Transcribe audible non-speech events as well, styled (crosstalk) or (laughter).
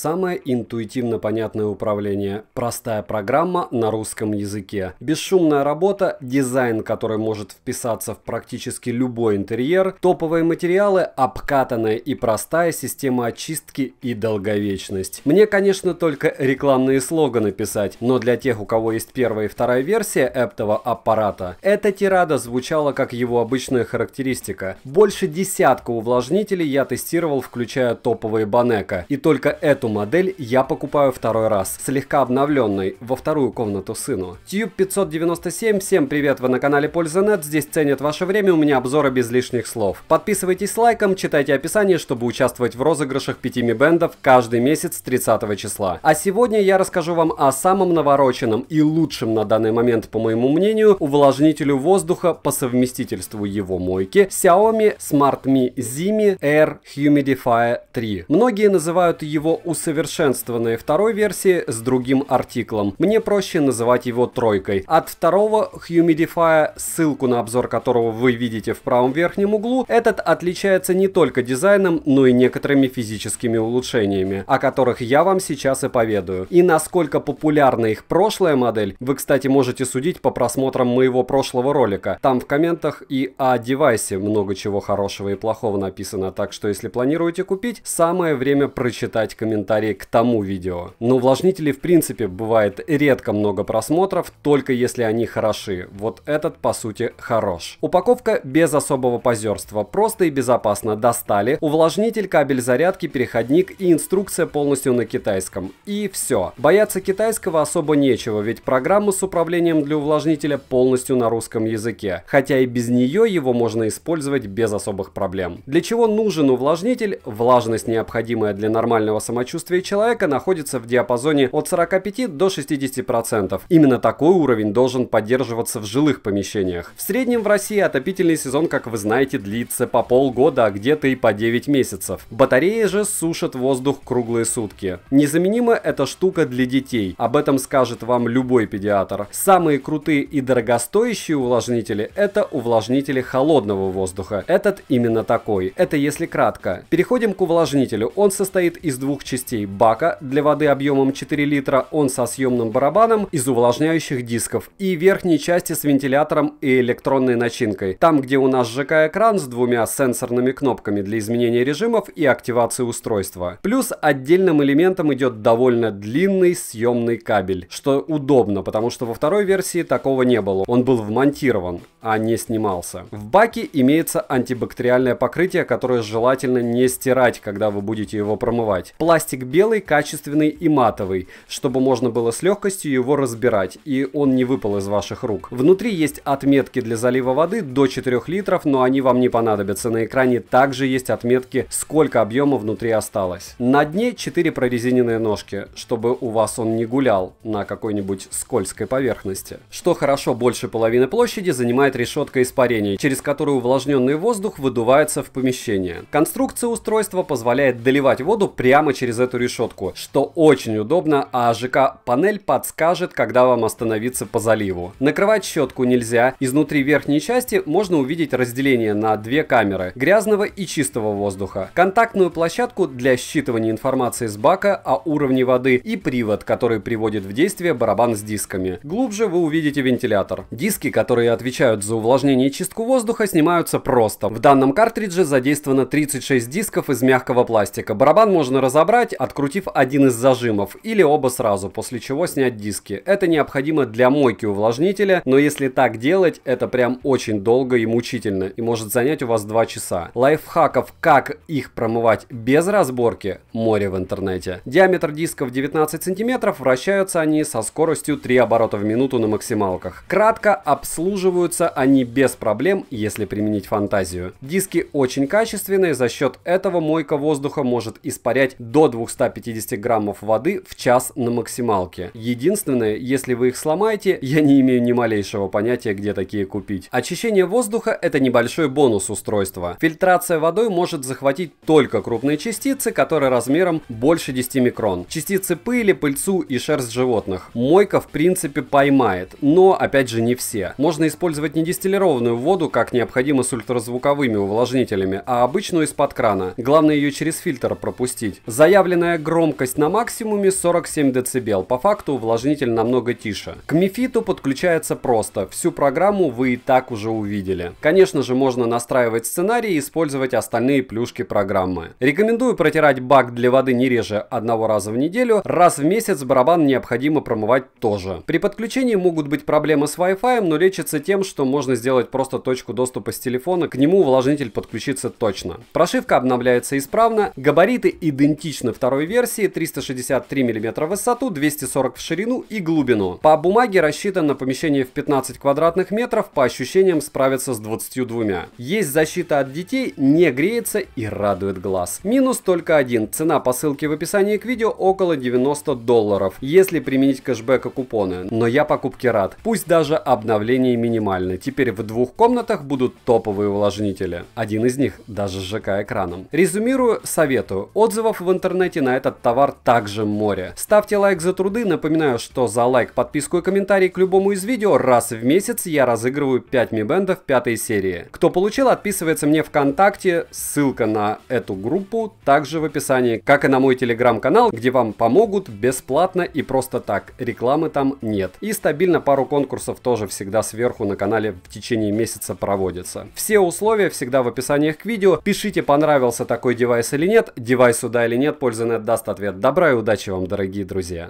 Самое интуитивно понятное управление. Простая программа на русском языке. Бесшумная работа, дизайн, который может вписаться в практически любой интерьер, топовые материалы, обкатанная и простая система очистки и долговечность. Мне, конечно, только рекламные слоганы писать, но для тех, у кого есть первая и вторая версия этого аппарата, эта тирада звучала как его обычная характеристика. Больше десятка увлажнителей я тестировал, включая топовые Банека, и только эту Эту модель я покупаю второй раз, слегка обновленной, во вторую комнату сыну. Tube 597, всем привет, вы на канале Польза.нет, здесь ценят ваше время, у меня обзоры без лишних слов. Подписывайтесь лайком, читайте описание, чтобы участвовать в розыгрышах 5 ми бендов каждый месяц 30 числа. А сегодня я расскажу вам о самом навороченном и лучшем на данный момент, по моему мнению, увлажнителю воздуха по совместительству его мойки Xiaomi Smart Mi Zimi Air Humidifier 3. Многие называют его усовершенствованной второй версии с другим артиклом. Мне проще называть его тройкой. От второго Humidifier, ссылку на обзор которого вы видите в правом верхнем углу, этот отличается не только дизайном, но и некоторыми физическими улучшениями, о которых я вам сейчас и поведаю. И насколько популярна их прошлая модель, вы, кстати, можете судить по просмотрам моего прошлого ролика. Там в комментах и о девайсе много чего хорошего и плохого написано, так что если планируете купить, самое время прочитать комментарии комментарии к тому видео. Но увлажнители в принципе бывает редко много просмотров, только если они хороши. Вот этот по сути хорош. Упаковка без особого позерства, просто и безопасно достали. Увлажнитель, кабель зарядки, переходник и инструкция полностью на китайском. И все. Бояться китайского особо нечего, ведь программа с управлением для увлажнителя полностью на русском языке. Хотя и без нее его можно использовать без особых проблем. Для чего нужен увлажнитель? Влажность необходимая для нормального самочувствия самочувствие человека находится в диапазоне от 45 до 60%. Именно такой уровень должен поддерживаться в жилых помещениях. В среднем в России отопительный сезон, как вы знаете, длится по полгода, а где-то и по 9 месяцев. Батареи же сушат воздух круглые сутки. Незаменима эта штука для детей. Об этом скажет вам любой педиатр. Самые крутые и дорогостоящие увлажнители – это увлажнители холодного воздуха. Этот именно такой. Это если кратко. Переходим к увлажнителю. Он состоит из двух частей емкостей бака для воды объемом 4 литра, он со съемным барабаном из увлажняющих дисков и верхней части с вентилятором и электронной начинкой. Там, где у нас ЖК-экран с двумя сенсорными кнопками для изменения режимов и активации устройства. Плюс отдельным элементом идет довольно длинный съемный кабель, что удобно, потому что во второй версии такого не было. Он был вмонтирован, а не снимался. В баке имеется антибактериальное покрытие, которое желательно не стирать, когда вы будете его промывать. Пластик пластик белый, качественный и матовый, чтобы можно было с легкостью его разбирать, и он не выпал из ваших рук. Внутри есть отметки для залива воды до 4 литров, но они вам не понадобятся. На экране также есть отметки, сколько объема внутри осталось. На дне 4 прорезиненные ножки, чтобы у вас он не гулял на какой-нибудь скользкой поверхности. Что хорошо, больше половины площади занимает решетка испарения, через которую увлажненный воздух выдувается в помещение. Конструкция устройства позволяет доливать воду прямо через эту эту решетку, что очень удобно, а ЖК-панель подскажет, когда вам остановиться по заливу. Накрывать щетку нельзя, изнутри верхней части можно увидеть разделение на две камеры, грязного и чистого воздуха, контактную площадку для считывания информации с бака о уровне воды и привод, который приводит в действие барабан с дисками. Глубже вы увидите вентилятор. Диски, которые отвечают за увлажнение и чистку воздуха, снимаются просто. В данном картридже задействовано 36 дисков из мягкого пластика. Барабан можно разобрать, нажать, открутив один из зажимов, или оба сразу, после чего снять диски. Это необходимо для мойки увлажнителя, но если так делать, это прям очень долго и мучительно, и может занять у вас 2 часа. Лайфхаков, как их промывать без разборки, море в интернете. Диаметр дисков 19 см, вращаются они со скоростью 3 оборота в минуту на максималках. Кратко, обслуживаются они без проблем, если применить фантазию. Диски очень качественные, за счет этого мойка воздуха может испарять до 2 250 граммов воды в час на максималке. Единственное, если вы их сломаете, (laughs) я не имею ни малейшего понятия, где такие купить. Очищение воздуха это небольшой бонус устройства. Фильтрация водой может захватить только крупные частицы, которые размером больше 10 микрон. Частицы пыли, пыльцу и шерсть животных. Мойка в принципе поймает, но опять же не все. Можно использовать не дистиллированную воду, как необходимо с ультразвуковыми увлажнителями, а обычную из-под крана. Главное ее через фильтр пропустить. Заявлен Поставленная громкость на максимуме 47 дБ, по факту увлажнитель намного тише. К мифиту подключается просто, всю программу вы и так уже увидели. Конечно же можно настраивать сценарий и использовать остальные плюшки программы. Рекомендую протирать бак для воды не реже одного раза в неделю, раз в месяц барабан необходимо промывать тоже. При подключении могут быть проблемы с Wi-Fi, но лечится тем, что можно сделать просто точку доступа с телефона, к нему увлажнитель подключится точно. Прошивка обновляется исправно, габариты идентичны второй версии, 363 мм в высоту, 240 в ширину и глубину. По бумаге рассчитан на помещение в 15 квадратных метров, по ощущениям справится с 22. Есть защита от детей, не греется и радует глаз. Минус только один. Цена по ссылке в описании к видео около 90 долларов, если применить кэшбэк и купоны. Но я покупке рад. Пусть даже обновление минимальны. Теперь в двух комнатах будут топовые увлажнители. Один из них даже с ЖК экраном. Резюмирую, советую. Отзывов в интернете найти на этот товар также море. Ставьте лайк за труды, напоминаю, что за лайк, подписку и комментарий к любому из видео раз в месяц я разыгрываю 5 мибендов пятой серии. Кто получил, отписывается мне ВКонтакте, ссылка на эту группу также в описании, как и на мой телеграм-канал, где вам помогут бесплатно и просто так, рекламы там нет. И стабильно пару конкурсов тоже всегда сверху на канале в течение месяца проводятся Все условия всегда в описаниях к видео, пишите понравился такой девайс или нет, девайс сюда или нет, пользуйтесь Укрзенет даст ответ. Добра и удачи вам, дорогие друзья!